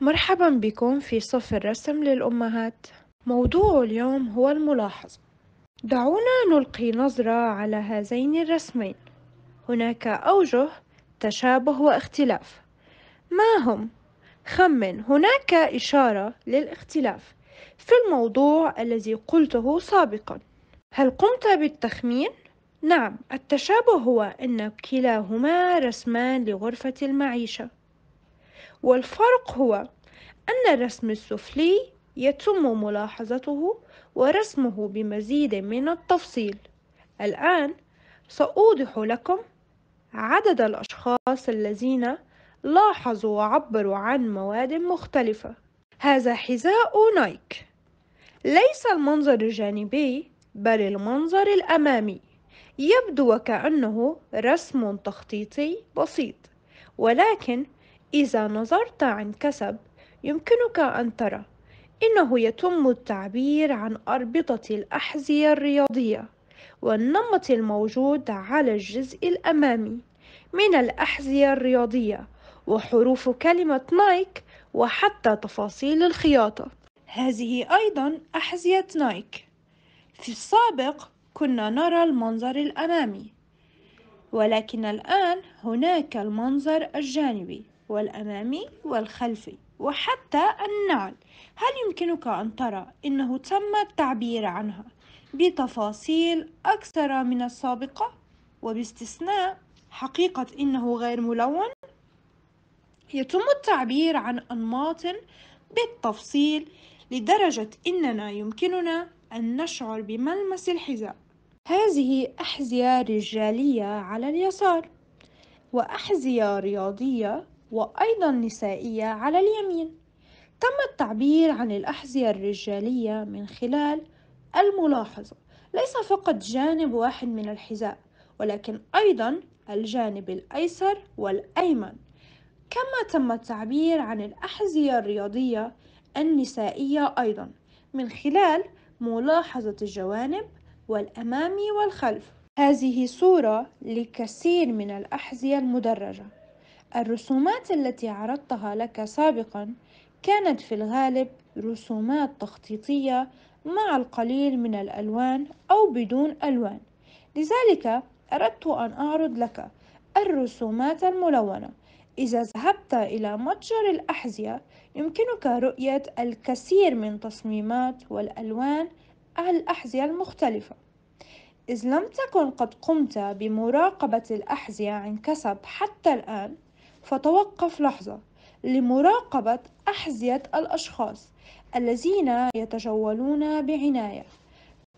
مرحبا بكم في صف الرسم للأمهات موضوع اليوم هو الملاحظة دعونا نلقي نظرة على هذين الرسمين هناك أوجه تشابه واختلاف ما هم؟ خمن هناك إشارة للاختلاف في الموضوع الذي قلته سابقا هل قمت بالتخمين؟ نعم التشابه هو أن كلاهما رسمان لغرفة المعيشة والفرق هو أن الرسم السفلي يتم ملاحظته ورسمه بمزيد من التفصيل الآن سأوضح لكم عدد الأشخاص الذين لاحظوا وعبروا عن مواد مختلفة هذا حذاء نايك ليس المنظر الجانبي بل المنظر الأمامي يبدو وكأنه رسم تخطيطي بسيط ولكن إذا نظرت عن كثب يمكنك أن ترى إنه يتم التعبير عن أربطة الأحذية الرياضية والنمط الموجود على الجزء الأمامي من الأحذية الرياضية وحروف كلمة نايك وحتى تفاصيل الخياطة هذه أيضا أحذية نايك في السابق كنا نرى المنظر الأمامي ولكن الآن هناك المنظر الجانبي والأمامي والخلفي وحتى النعل هل يمكنك أن ترى أنه تم التعبير عنها بتفاصيل أكثر من السابقة وباستثناء حقيقة أنه غير ملون يتم التعبير عن أنماط بالتفصيل لدرجة أننا يمكننا أن نشعر بملمس الحذاء هذه أحذية رجالية على اليسار وأحذية رياضية وأيضا نسائية على اليمين تم التعبير عن الأحذية الرجالية من خلال الملاحظة ليس فقط جانب واحد من الحذاء ولكن أيضا الجانب الأيسر والأيمن كما تم التعبير عن الأحذية الرياضية النسائية أيضا من خلال ملاحظة الجوانب والأمامي والخلف هذه صورة لكثير من الأحذية المدرجة الرسومات التي عرضتها لك سابقا كانت في الغالب رسومات تخطيطية مع القليل من الألوان أو بدون ألوان لذلك أردت أن أعرض لك الرسومات الملونة إذا ذهبت إلى متجر الأحذية يمكنك رؤية الكثير من تصميمات والألوان الأحذية المختلفة إذ لم تكن قد قمت بمراقبة الأحذية عن كسب حتى الآن فتوقف لحظة لمراقبة أحذية الأشخاص الذين يتجولون بعناية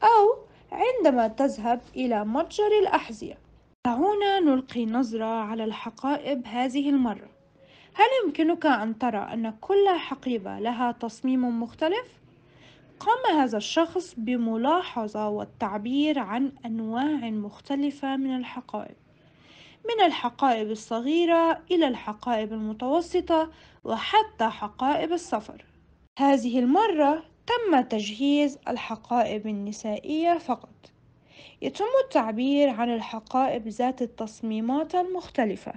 أو عندما تذهب إلى متجر الأحذية دعونا نلقي نظرة على الحقائب هذه المرة هل يمكنك أن ترى أن كل حقيبة لها تصميم مختلف؟ قام هذا الشخص بملاحظة والتعبير عن أنواع مختلفة من الحقائب من الحقائب الصغيرة إلى الحقائب المتوسطة وحتى حقائب السفر هذه المرة تم تجهيز الحقائب النسائية فقط يتم التعبير عن الحقائب ذات التصميمات المختلفة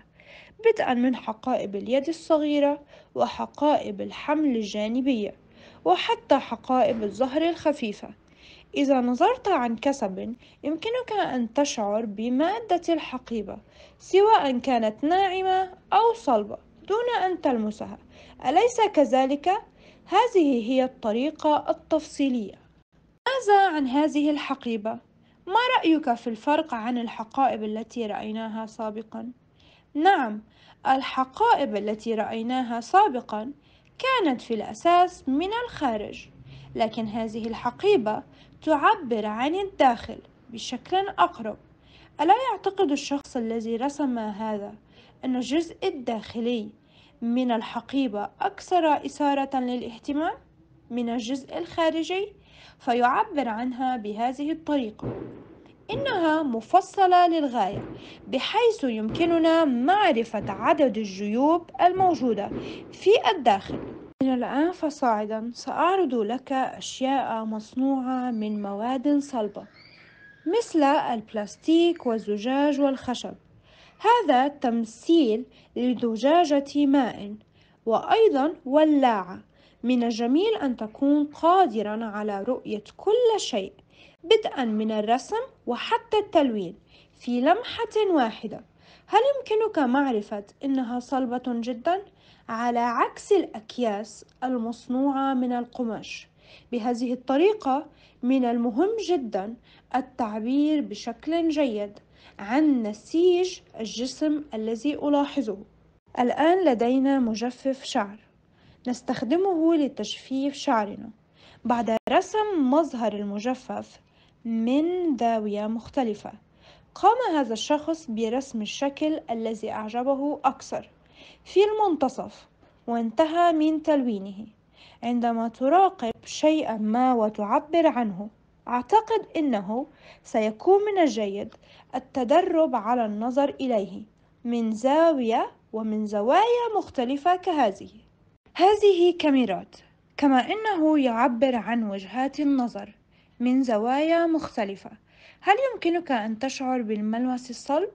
بدءا من حقائب اليد الصغيرة وحقائب الحمل الجانبية وحتى حقائب الظهر الخفيفة إذا نظرت عن كثب يمكنك أن تشعر بمادة الحقيبة سواء كانت ناعمة أو صلبة دون أن تلمسها أليس كذلك؟ هذه هي الطريقة التفصيلية ماذا عن هذه الحقيبة؟ ما رأيك في الفرق عن الحقائب التي رأيناها سابقا؟ نعم الحقائب التي رأيناها سابقا كانت في الأساس من الخارج لكن هذه الحقيبة تعبر عن الداخل بشكل أقرب ألا يعتقد الشخص الذي رسم هذا أن الجزء الداخلي من الحقيبة أكثر إثارة للاهتمام من الجزء الخارجي فيعبر عنها بهذه الطريقة إنها مفصلة للغاية بحيث يمكننا معرفة عدد الجيوب الموجودة في الداخل من الآن فصاعدا سأعرض لك أشياء مصنوعة من مواد صلبة مثل البلاستيك والزجاج والخشب هذا تمثيل لزجاجة ماء وأيضا ولاعة من الجميل أن تكون قادرا على رؤية كل شيء بدءا من الرسم وحتى التلوين في لمحة واحدة هل يمكنك معرفة إنها صلبة جداً؟ على عكس الأكياس المصنوعة من القماش بهذه الطريقة من المهم جدا التعبير بشكل جيد عن نسيج الجسم الذي ألاحظه الآن لدينا مجفف شعر نستخدمه لتجفيف شعرنا بعد رسم مظهر المجفف من زاوية مختلفة قام هذا الشخص برسم الشكل الذي أعجبه أكثر في المنتصف وانتهى من تلوينه عندما تراقب شيئا ما وتعبر عنه أعتقد أنه سيكون من الجيد التدرب على النظر إليه من زاوية ومن زوايا مختلفة كهذه هذه كاميرات كما أنه يعبر عن وجهات النظر من زوايا مختلفة هل يمكنك أن تشعر بالملمس الصلب؟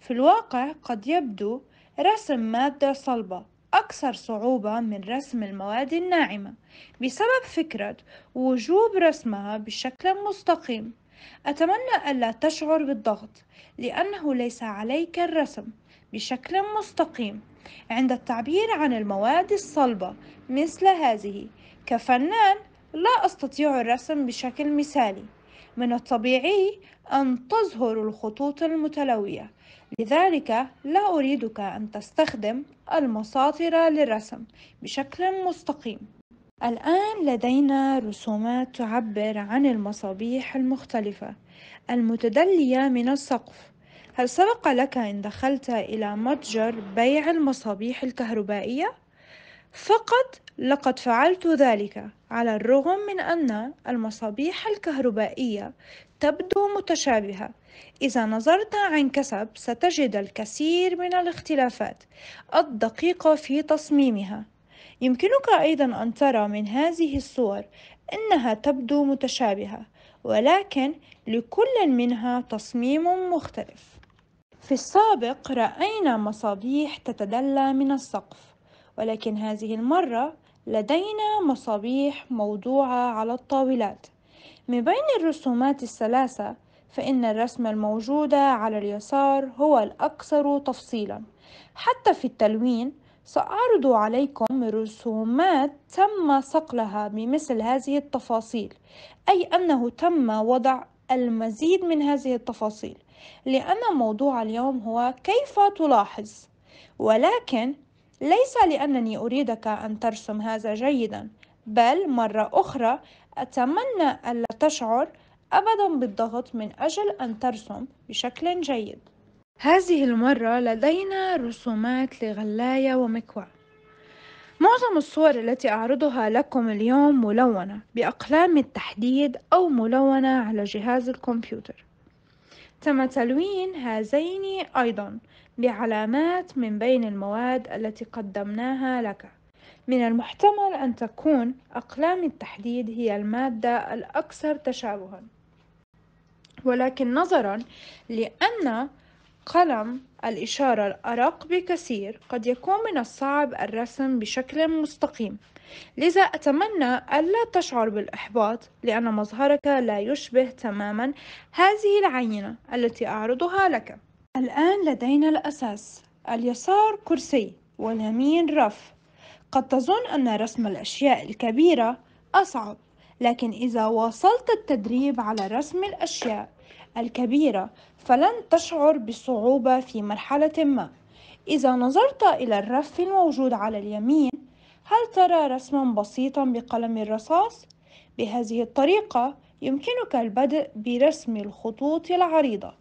في الواقع قد يبدو رسم مادة صلبة أكثر صعوبة من رسم المواد الناعمة بسبب فكرة وجوب رسمها بشكل مستقيم أتمنى ألا تشعر بالضغط لأنه ليس عليك الرسم بشكل مستقيم عند التعبير عن المواد الصلبة مثل هذه كفنان لا أستطيع الرسم بشكل مثالي من الطبيعي أن تظهر الخطوط المتلوية لذلك لا أريدك أن تستخدم المساطر للرسم بشكل مستقيم الآن لدينا رسومات تعبر عن المصابيح المختلفة المتدلية من السقف هل سبق لك إن دخلت إلى متجر بيع المصابيح الكهربائية؟ فقط لقد فعلت ذلك على الرغم من أن المصابيح الكهربائية تبدو متشابهة إذا نظرت عن كثب ستجد الكثير من الاختلافات الدقيقة في تصميمها يمكنك أيضا أن ترى من هذه الصور أنها تبدو متشابهة ولكن لكل منها تصميم مختلف في السابق رأينا مصابيح تتدلى من السقف ولكن هذه المرة لدينا مصابيح موضوعة على الطاولات من بين الرسومات الثلاثة فإن الرسم الموجودة على اليسار هو الأكثر تفصيلا حتى في التلوين سأعرض عليكم رسومات تم صقلها بمثل هذه التفاصيل أي أنه تم وضع المزيد من هذه التفاصيل لأن موضوع اليوم هو كيف تلاحظ ولكن ليس لأنني أريدك أن ترسم هذا جيدا بل مرة أخرى أتمنى ألا تشعر أبدا بالضغط من أجل أن ترسم بشكل جيد هذه المرة لدينا رسومات لغلاية ومكواه معظم الصور التي أعرضها لكم اليوم ملونة بأقلام التحديد أو ملونة على جهاز الكمبيوتر تم تلوين هذين أيضا بعلامات من بين المواد التي قدمناها لك من المحتمل أن تكون أقلام التحديد هي المادة الأكثر تشابها ولكن نظرا لأن قلم الإشارة الأرق بكثير قد يكون من الصعب الرسم بشكل مستقيم لذا أتمنى ألا تشعر بالإحباط لأن مظهرك لا يشبه تماما هذه العينة التي أعرضها لك الآن لدينا الأساس اليسار كرسي واليمين رف قد تظن أن رسم الأشياء الكبيرة أصعب لكن إذا واصلت التدريب على رسم الأشياء الكبيرة فلن تشعر بصعوبة في مرحلة ما إذا نظرت إلى الرف الموجود على اليمين هل ترى رسما بسيطا بقلم الرصاص؟ بهذه الطريقة يمكنك البدء برسم الخطوط العريضة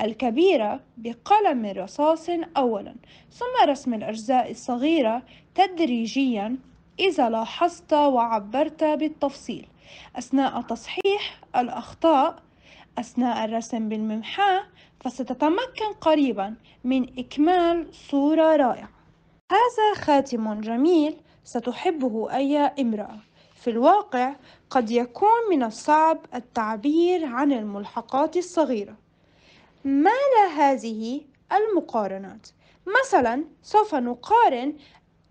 الكبيرة بقلم رصاص أولا ثم رسم الأجزاء الصغيرة تدريجيا إذا لاحظت وعبرت بالتفصيل أثناء تصحيح الأخطاء أثناء الرسم بالممحاة فستتمكن قريبا من إكمال صورة رائعة هذا خاتم جميل ستحبه أي امرأة في الواقع قد يكون من الصعب التعبير عن الملحقات الصغيرة ما لا هذه المقارنات مثلا سوف نقارن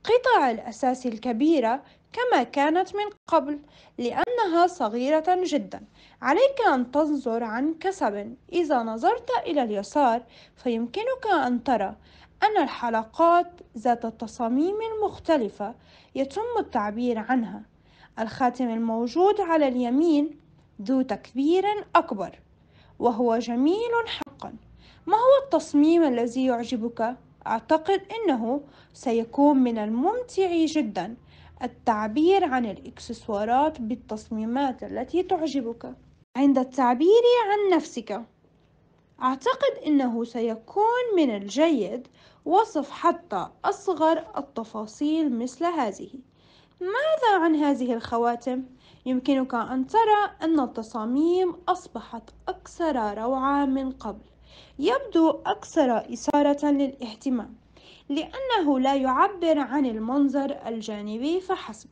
قطع الأساس الكبيرة كما كانت من قبل لأنها صغيرة جدا عليك أن تنظر عن كثب إذا نظرت إلى اليسار فيمكنك أن ترى أن الحلقات ذات التصاميم المختلفة يتم التعبير عنها الخاتم الموجود على اليمين ذو تكبير أكبر وهو جميل حقا ما هو التصميم الذي يعجبك؟ أعتقد أنه سيكون من الممتع جداً التعبير عن الإكسسوارات بالتصميمات التي تعجبك عند التعبير عن نفسك أعتقد أنه سيكون من الجيد وصف حتى أصغر التفاصيل مثل هذه ماذا عن هذه الخواتم؟ يمكنك أن ترى أن التصاميم أصبحت أكثر روعة من قبل يبدو أكثر إثارة للاهتمام لأنه لا يعبر عن المنظر الجانبي فحسب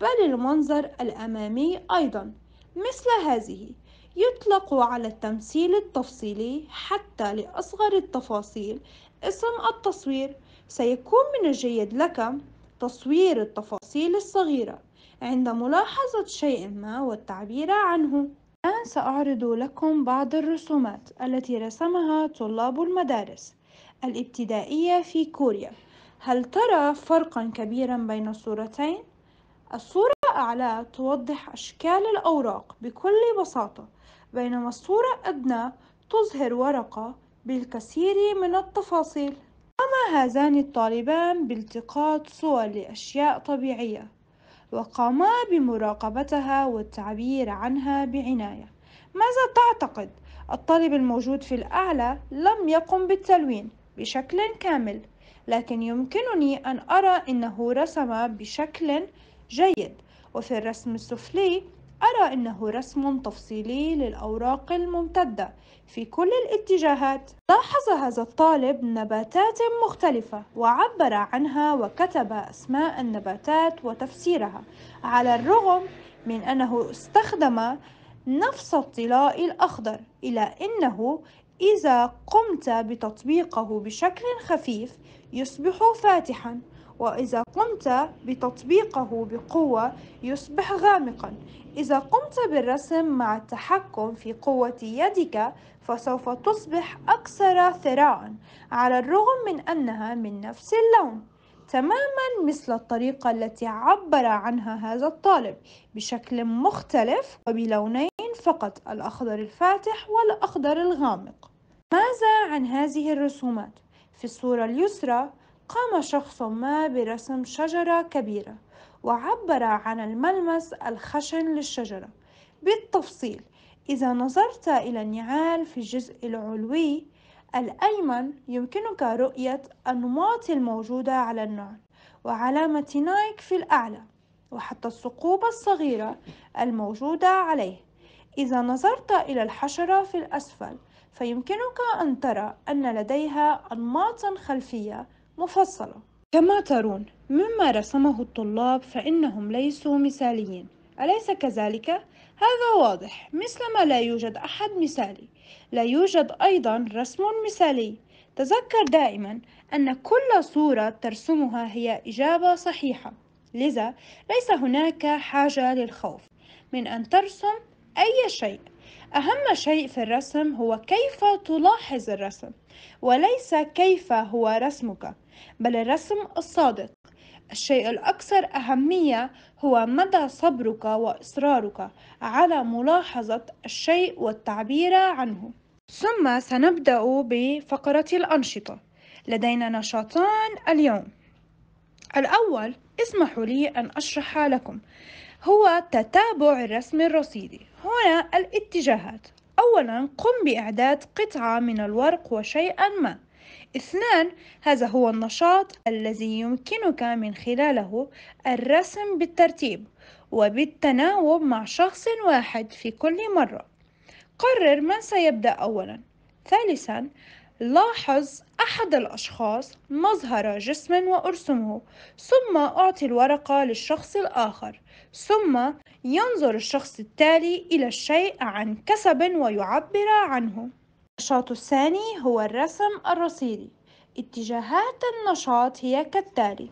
بل المنظر الأمامي أيضا مثل هذه يطلق على التمثيل التفصيلي حتى لأصغر التفاصيل اسم التصوير سيكون من الجيد لك تصوير التفاصيل الصغيرة عند ملاحظة شيء ما والتعبير عنه الآن سأعرض لكم بعض الرسومات التي رسمها طلاب المدارس الابتدائية في كوريا هل ترى فرقا كبيرا بين الصورتين؟ الصورة أعلى توضح أشكال الأوراق بكل بساطة بينما الصورة أدنى تظهر ورقة بالكثير من التفاصيل قام هذان الطالبان بالتقاط صور لأشياء طبيعية وقاما بمراقبتها والتعبير عنها بعناية ماذا تعتقد؟ الطالب الموجود في الأعلى لم يقم بالتلوين بشكل كامل لكن يمكنني أن أرى أنه رسم بشكل جيد وفي الرسم السفلي أرى أنه رسم تفصيلي للأوراق الممتدة في كل الاتجاهات لاحظ هذا الطالب نباتات مختلفة وعبر عنها وكتب أسماء النباتات وتفسيرها على الرغم من أنه استخدم نفس الطلاء الأخضر إلا أنه إذا قمت بتطبيقه بشكل خفيف يصبح فاتحًا وإذا قمت بتطبيقه بقوة يصبح غامقًا إذا قمت بالرسم مع التحكم في قوة يدك فسوف تصبح أكثر ثراءً على الرغم من أنها من نفس اللون تماما مثل الطريقة التي عبر عنها هذا الطالب بشكل مختلف وبلونين لون فقط الأخضر الفاتح والأخضر الغامق ماذا عن هذه الرسومات؟ في الصورة اليسرى قام شخص ما برسم شجرة كبيرة وعبر عن الملمس الخشن للشجرة بالتفصيل إذا نظرت إلى النعال في الجزء العلوي الأيمن يمكنك رؤية أنماط الموجودة على النعل وعلامة نايك في الأعلى وحتى الثقوب الصغيرة الموجودة عليه إذا نظرت إلى الحشرة في الأسفل فيمكنك أن ترى أن لديها أنماط خلفية مفصلة كما ترون مما رسمه الطلاب فإنهم ليسوا مثاليين أليس كذلك؟ هذا واضح مثلما لا يوجد أحد مثالي لا يوجد أيضا رسم مثالي تذكر دائما أن كل صورة ترسمها هي إجابة صحيحة لذا ليس هناك حاجة للخوف من أن ترسم أي شيء أهم شيء في الرسم هو كيف تلاحظ الرسم وليس كيف هو رسمك بل الرسم الصادق الشيء الأكثر أهمية هو مدى صبرك وإصرارك على ملاحظة الشيء والتعبير عنه ثم سنبدأ بفقرة الأنشطة لدينا نشاطان اليوم الأول اسمحوا لي أن أشرح لكم هو تتابع الرسم الرصيدي هنا الاتجاهات أولا قم بإعداد قطعة من الورق وشيئا ما اثنان هذا هو النشاط الذي يمكنك من خلاله الرسم بالترتيب وبالتناوب مع شخص واحد في كل مرة قرر من سيبدأ أولا ثالثا لاحظ أحد الأشخاص مظهر جسم وأرسمه ثم أعطي الورقة للشخص الآخر ثم ينظر الشخص التالي إلى الشيء عن كسب ويعبر عنه النشاط الثاني هو الرسم الرصيدي اتجاهات النشاط هي كالتالي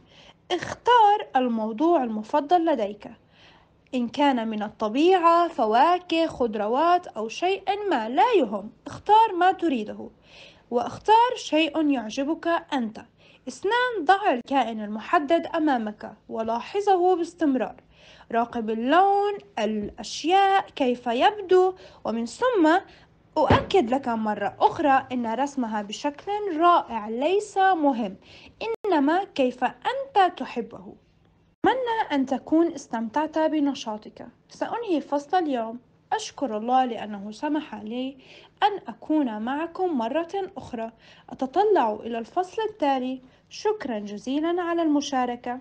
اختار الموضوع المفضل لديك إن كان من الطبيعة فواكه خضروات أو شيء ما لا يهم اختار ما تريده واختار شيء يعجبك أنت اثنان ضع الكائن المحدد أمامك ولاحظه باستمرار راقب اللون الأشياء كيف يبدو ومن ثم أؤكد لك مرة أخرى أن رسمها بشكل رائع ليس مهم إنما كيف أنت تحبه أتمنى أن تكون استمتعت بنشاطك سأنهي فصل اليوم أشكر الله لأنه سمح لي أن أكون معكم مرة أخرى أتطلع إلى الفصل التالي شكرا جزيلا على المشاركة